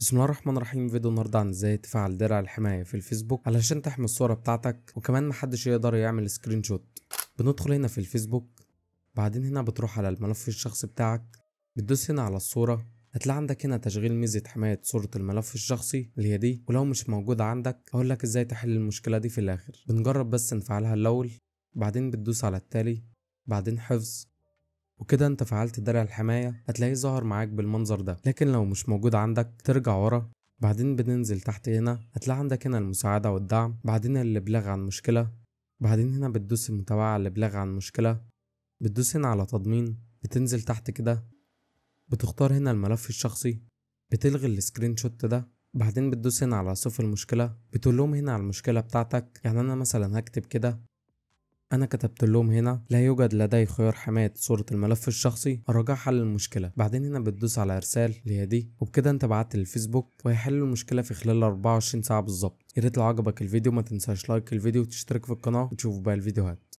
بسم الله الرحمن الرحيم فيديو النهارده عن ازاي تفعل درع الحمايه في الفيسبوك علشان تحمي الصوره بتاعتك وكمان محدش يقدر يعمل سكرين شوت بندخل هنا في الفيسبوك بعدين هنا بتروح على الملف الشخصي بتاعك بتدوس هنا على الصوره هتلاقي عندك هنا تشغيل ميزه حمايه صوره الملف الشخصي اللي هي دي ولو مش موجوده عندك هقول لك ازاي تحل المشكله دي في الاخر بنجرب بس نفعلها الاول بعدين بتدوس على التالي بعدين حفظ وكده انت فعلت درع الحماية هتلاقيه ظهر معاك بالمنظر ده لكن لو مش موجود عندك ترجع ورا بعدين بننزل تحت هنا هتلاقي عندك هنا المساعدة والدعم بعدين الإبلاغ عن مشكلة بعدين هنا بتدوس المتابعة على الإبلاغ عن مشكلة بتدوس هنا على تضمين بتنزل تحت كده بتختار هنا الملف الشخصي بتلغي السكرين شوت ده بعدين بتدوس هنا على صف المشكلة بتقول لهم هنا على المشكلة بتاعتك يعني أنا مثلا هكتب كده أنا كتبت لهم هنا لا يوجد لدي خيار حماية صورة الملف الشخصي أراجع حل المشكلة بعدين هنا بتدوس على إرسال اللي هي دي وبكده أنت بعت للفيسبوك وهيحل المشكلة في خلال 24 ساعة بالظبط يا ريت لو عجبك الفيديو ما تنساش لايك الفيديو وتشترك في القناة وتشوف باقي الفيديوهات